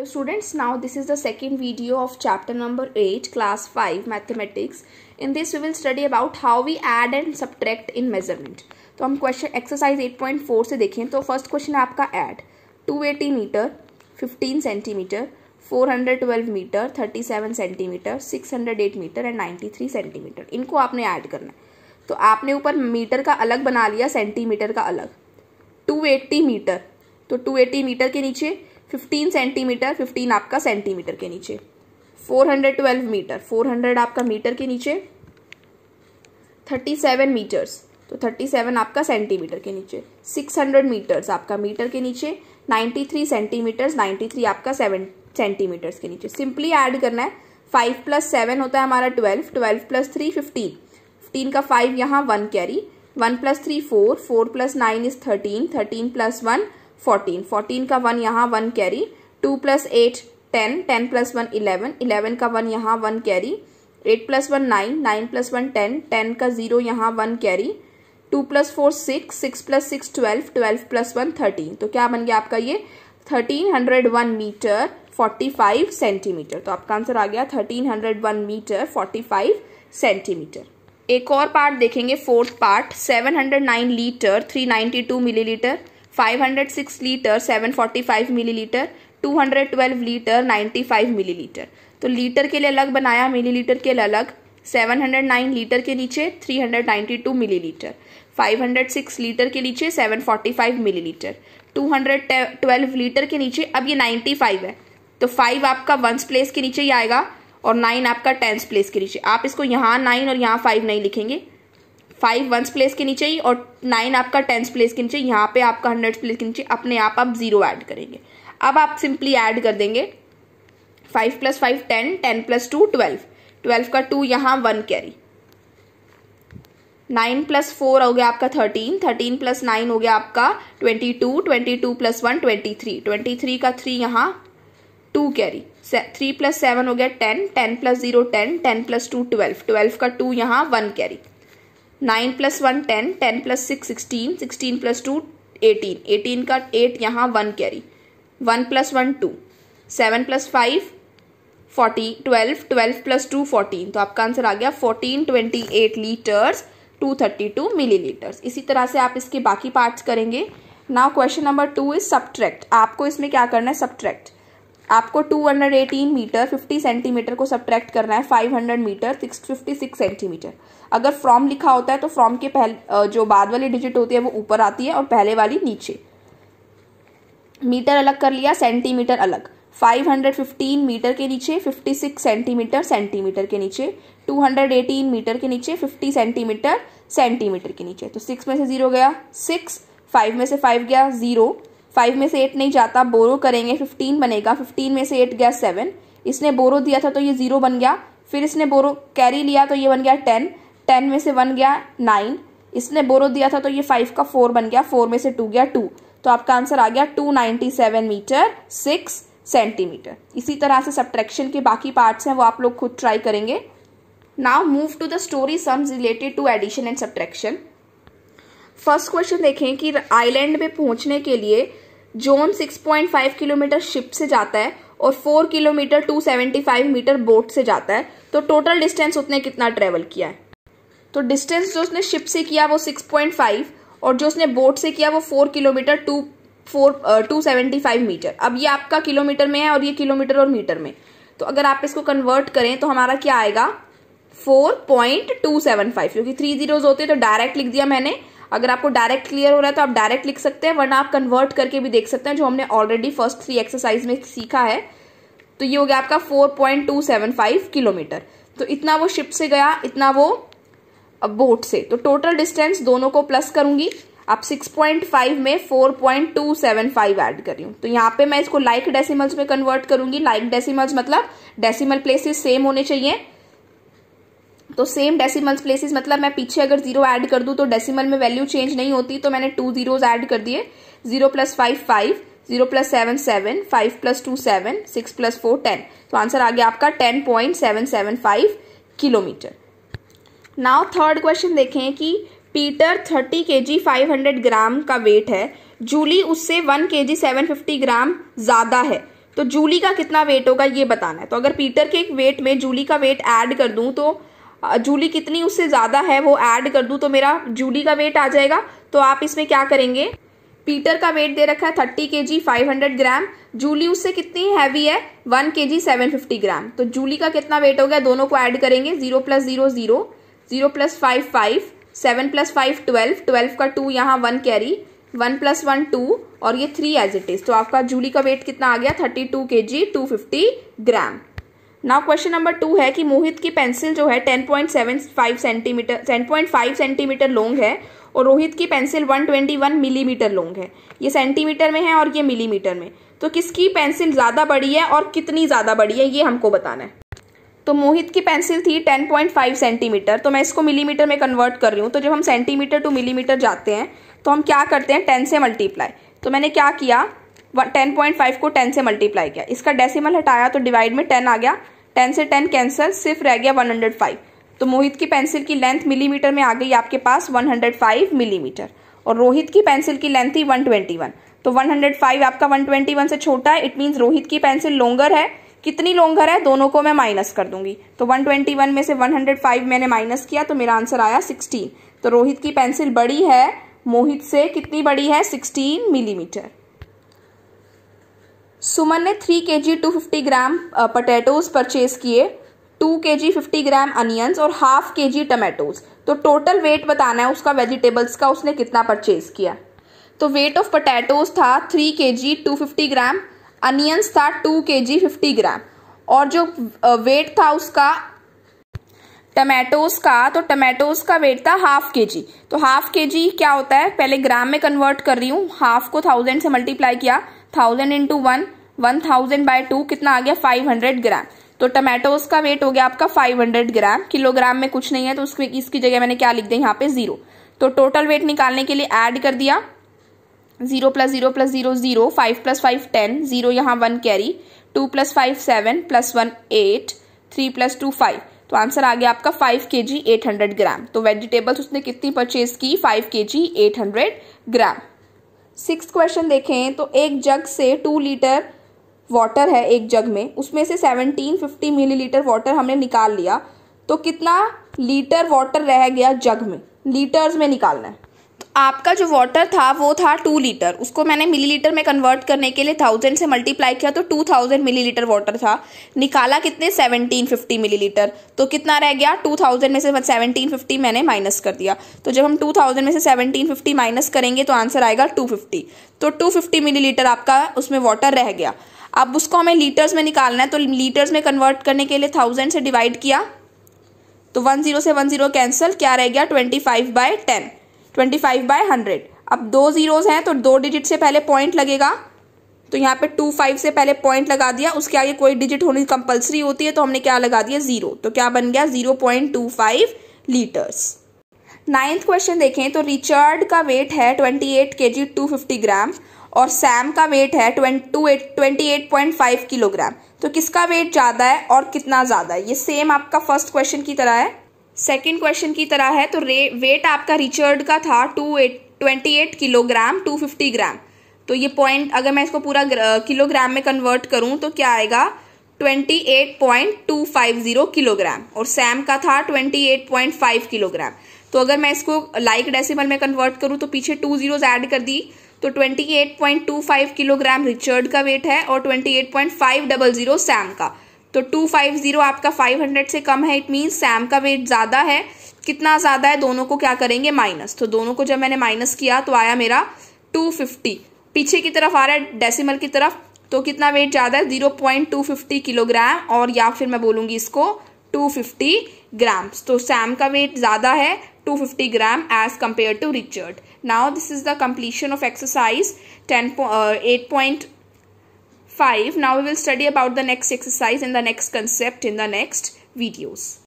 Hello students now this is the second video of chapter number eight class five mathematics in this we will study about how we add and subtract in measurement तो हम question exercise 8.4 से देखें तो first question है आपका add 280 metre 15 centimetre 412 metre 37 centimetre 608 metre and 93 centimetre इनको आपने add करना है तो आपने ऊपर मीटर का अलग बना लिया सेंटीमीटर का अलग 280 मीटर तो 280 मीटर के नीचे फिफ्टीन सेंटीमीटर फिफ्टीन आपका सेंटीमीटर के नीचे four hundred twelve metre four hundred आपका मीटर के नीचे थर्टी सेवन मीटर्स तो थर्टी सेवन आपका सेंटीमीटर के नीचे सिक्स हंड्रेड मीटर्स आपका मीटर के नीचे ninety three centimetres ninety three आपका सेवन सेंटीमीटर्स के नीचे सिंपली ऐड करना है फाइव प्लस सेवन होता है हमारा twelve twelve plus three fifteen fifteen का फाइव यहाँ one carry one plus three four four plus nine is thirteen thirteen plus one fourteen fourteen का वन यहाँ one carry two plus eight ten ten plus one eleven eleven का one यहाँ one carry eight plus one nine nine plus one ten ten का zero यहाँ one carry two plus four six six plus six twelve twelve plus one thirteen तो क्या बन गया आपका ये thirteen hundred one metre forty five centimetre तो आपका आंसर आ गया thirteen hundred one metre forty five centimetre एक और पार्ट देखेंगे fourth part seven hundred nine litre three ninety two millilitre 506 litre 745 millilitre 212 litre 95 millilitre तो लीटर के लिए अलग बनाया मिलीलीटर के लिए अलग 709 लीटर के नीचे 392 मिलीलीटर 506 लीटर के नीचे 745 मिलीलीटर 212 लीटर के नीचे अब ये 95 है तो 5 आपका वंस प्लेस के नीचे ही आएगा और 9 आपका टेंस प्लेस के नीचे आप इसको यहाँ 9 और यहाँ 5 नहीं लिखेंगे फाइव वंस प्लेस के नीचे ही और नाइन आपका टेंस प्लेस के नीचे यहाँ पे आपका हंड्रेड प्लेस के नीचे अपने आप आप जीरो ऐड करेंगे अब आप सिंपली ऐड कर देंगे five plus five ten ten plus two twelve twelve का टू यहाँ one carry nine plus four हो गया आपका थर्टीन थर्टीन प्लस नाइन हो गया आपका twenty two twenty two plus one twenty three twenty three का थ्री यहाँ two carry three plus seven हो गया ten ten plus zero ten ten plus two twelve twelve का टू यहाँ one carry nine plus one ten ten plus six sixteen sixteen plus two eighteen eighteen का eight यहाँ one carry one plus one two seven plus five forty twelve twelve plus two fourteen तो आपका answer आ गया fourteen twenty eight litres two thirty two millilitres इसी तरह से आप इसके बाकी पार्ट्स करेंगे now question number two is subtract आपको इसमें क्या करना है सब्ट्रैक्ट आपको 218 मीटर 50 सेंटीमीटर को सब्ट्रैक्ट करना है 500 मीटर 656 सेंटीमीटर अगर फ्रॉम लिखा होता है तो फ्रॉम के पहले जो बाद वाली डिजिट होती है वो ऊपर आती है और पहले वाली नीचे मीटर अलग कर लिया सेंटीमीटर अलग 515 मीटर के नीचे 56 सेंटीमीटर सेंटीमीटर के नीचे 218 मीटर के नीचे 50 सेंटीमीटर सेंटीमीटर के नीचे तो सिक्स में से जीरो गया सिक्स फाइव में से फाइव गया जीरो फाइव में से एट नहीं जाता बोरो करेंगे फिफ्टीन बनेगा फिफ्टीन में से एट गया सेवन इसने बोरो दिया था तो ये ज़ीरो बन गया फिर इसने बोरो कैरी लिया तो ये बन गया टेन टेन में से वन गया नाइन इसने बोरो दिया था तो ये फाइव का फोर बन गया फोर में से टू गया टू तो आपका आंसर आ गया two ninety seven metre six centimetre इसी तरह से सब्ट्रैक्शन के बाकी पार्ट्स हैं वो आप लोग खुद ट्राई करेंगे now move to the story sums related to addition and subtraction first question देखें कि आइलैंड में पहुंचने के लिए जोन 6.5 किलोमीटर शिप से जाता है और 4 किलोमीटर 275 मीटर बोट से जाता है तो टोटल डिस्टेंस उसने कितना ट्रेवल किया है तो डिस्टेंस जो उसने शिप से किया वो 6.5 और जो उसने बोट से किया वो 4 kilometre two four two five metre अब ये आपका किलोमीटर में है और ये किलोमीटर और मीटर में तो अगर आप इसको कन्वर्ट करें तो हमारा क्या आएगा four point two seven five क्योंकि थ्री जीरोज होते हैं तो डायरेक्ट लिख दिया मैंने अगर आपको डायरेक्ट क्लियर हो रहा है तो आप डायरेक्ट लिख सकते हैं वरना आप कन्वर्ट करके भी देख सकते हैं जो हमने ऑलरेडी फर्स्ट थ्री एक्सरसाइज में सीखा है तो ये हो गया आपका four point two seven five kilometre तो इतना वो शिप से गया इतना वो बोट से तो टोटल डिस्टेंस दोनों को प्लस करूंगी आप 6.5 में 4.275 ऐड कर रही करी तो यहाँ पे मैं इसको लाइक like डेसिमल्स में कन्वर्ट करूंगी लाइक like डेसिमल्स मतलब डेसिमल प्लेसेस सेम होने चाहिए तो सेम डेसिमल्स प्लेसेस मतलब मैं पीछे अगर जीरो ऐड कर दूं तो डेसिमल में वैल्यू चेंज नहीं होती तो मैंने टू जीरोज ऐड कर दिए zero plus five five zero plus seven seven five plus two seven six plus four ten तो आंसर आ गया आपका ten point seven seven five kilometre now third question देखें कि Peter thirty K G five hundred ग्राम का weight है जूली उससे one के जी सेवन फिफ्टी ग्राम ज़्यादा है तो जूली का कितना वेट होगा ये बताना है तो अगर पीटर के एक वेट में जूली का वेट ऐड कर दूं तो जूली कितनी उससे ज़्यादा है वो ऐड कर दूँ तो मेरा जूली का वेट आ जाएगा तो आप इसमें क्या करेंगे पीटर का वेट दे रखा है thirty K G five hundred gram Julie उससे कितनी हैवी है वन के जी सेवन फिफ्टी ग्राम तो जूली का कितना वेट हो गया दोनों को ऐड करेंगे zero plus zero zero zero plus five five seven plus five twelve twelve का टू यहाँ one carry one plus one two और ये थ्री एज इट इज तो आपका जूली का वेट कितना आ गया thirty two K G two fifty gram now question number two है कि मोहित की पेंसिल जो है ten point seven five centimetre ten point five centimetre long है और रोहित की pencil one twenty one millimetre long है ये सेंटीमीटर में है और ये मिलीमीटर में तो किसकी पेंसिल ज़्यादा बड़ी है और कितनी ज़्यादा बड़ी है ये हमको बताना है तो मोहित की पेंसिल थी 10.5 सेंटीमीटर तो मैं इसको मिलीमीटर में कन्वर्ट कर रही हूँ तो जब हम सेंटीमीटर टू मिलीमीटर जाते हैं तो हम क्या करते हैं 10 से मल्टीप्लाई तो मैंने क्या किया टेन पॉइंट फाइव को टेन से मल्टीप्लाई किया इसका डेसिमल हटाया तो डिवाइड में टेन आ गया टेन से टेन कैंसिल सिर्फ रह गया वन हंड्रेड फाइव तो मोहित की पेंसिल की लेंथ मिलीमीटर में आ गई आपके पास वन हंड्रेड फाइव मिलीमीटर और रोहित की पेंसिल की लेंथ थी वन ट्वेंटी वन तो वन हंड्रेड फाइव आपका वन ट्वेंटी वन से छोटा है इट मीन्स रोहित की पेंसिल लोंगर है कितनी लोंगर है दोनों को मैं माइनस कर दूंगी तो वन में से वन मैंने माइनस किया तो मेरा आंसर आया सिक्सटीन तो रोहित की पेंसिल बड़ी है मोहित से कितनी बड़ी है सिक्सटीन मिलीमीटर सुमन ने three K G two fifty gram potatoes purchase किए two K G fifty gram onions और हाफ के जी टमेटोज तो टोटल वेट बताना है उसका वेजिटेबल्स का उसने कितना परचेज किया तो वेट ऑफ पटेटोज था three K G two fifty gram onions था टू के जी फिफ्टी ग्राम और जो वेट uh, था उसका टमेटोज का तो टमाटोज का वेट था हाफ के जी तो हाफ के जी क्या होता है पहले ग्राम में कन्वर्ट कर रही हूँ हाफ को थाउजेंड से मल्टीप्लाई किया thousand into one one thousand by two कितना आ गया फाइव हंड्रेड ग्राम तो टमाटोज का वेट हो गया आपका फाइव हंड्रेड ग्राम किलोग्राम में कुछ नहीं है तो उसकी इसकी जगह मैंने क्या लिख दिया यहाँ पे जीरो तो टोटल वेट निकालने के लिए ऐड कर दिया zero plus zero plus zero zero five plus five ten zero यहाँ one carry two plus five seven plus one eight three plus two five तो आंसर आ गया आपका five K G eight hundred ग्राम तो vegetables उसने कितनी purchase की five K G eight hundred gram six question देखें तो एक जग से टू लीटर वाटर है एक जग में उसमें से सेवनटीन फिफ्टी मिलीलीटर वाटर हमने निकाल लिया तो कितना लीटर वाटर रह गया जग में लीटर्स में निकालना है आपका जो वाटर था वो था टू लीटर उसको मैंने मिलीलीटर में कन्वर्ट करने के लिए थाउजेंड से मल्टीप्लाई किया तो two thousand millilitre water था निकाला कितने सेवनटीन फिफ्टी मिली लीटर तो कितना रह गया टू थाउजेंड में से सेवनटीन फिफ्टी मैंने माइनस कर दिया तो जब हम टू थाउजेंड में से सेवनटीन फिफ्टी माइनस करेंगे तो आंसर आएगा टू फिफ्टी तो टू फिफ्टी मिली लीटर आपका उसमें वाटर रह गया अब उसको हमें लीटर्स में निकालना है तो लीटर्स में कन्वर्ट करने के लिए थाउजेंड से डिवाइड किया तो वन जीरो से वन जीरो कैंसिल क्या रह गया twenty five by ten twenty five by hundred अब दो जीरोज हैं तो दो डिजिट से पहले पॉइंट लगेगा तो यहाँ पे टू फाइव से पहले पॉइंट लगा दिया उसके आगे कोई डिजिट होनी कंपलसरी होती है तो हमने क्या लगा दिया जीरो तो क्या बन गया zero point two five litres ninth question देखें तो रिचर्ड का वेट है ट्वेंटी एट के जी टू फिफ्टी ग्राम और सैम का वेट है twenty eight point five kilogram तो किसका वेट ज़्यादा है और कितना ज़्यादा है ये सेम आपका फर्स्ट क्वेश्चन की तरह है सेकेंड क्वेश्चन की तरह है तो रे वेट आपका रिचर्ड का था two eight twenty eight kilogram two fifty gram तो ये पॉइंट अगर मैं इसको पूरा किलोग्राम में कन्वर्ट करूं तो क्या आएगा twenty eight point two five zero kilogram और सैम का था twenty eight point five kilogram तो अगर मैं इसको लाइक like डेसिमल में कन्वर्ट करूं तो पीछे टू जीरोज ऐड कर दी तो twenty eight point two five kilogram Richard का वेट है और twenty eight point five double zero Sam का तो टू फाइव ज़ीरो आपका फाइव हंड्रेड से कम है इट मीन्स सैम का वेट ज़्यादा है कितना ज़्यादा है दोनों को क्या करेंगे माइनस तो दोनों को जब मैंने माइनस किया तो आया मेरा टू फिफ्टी पीछे की तरफ आ रहा है डेसिमल की तरफ तो कितना वेट ज़्यादा है zero point two fifty kilogram और या फिर मैं बोलूंगी इसको टू फिफ्टी ग्राम्स तो सैम का वेट ज़्यादा है two fifty gram as compare to Richard now this is the completion of exercise ten eight point 5. Now we will study about the next exercise and the next concept in the next videos.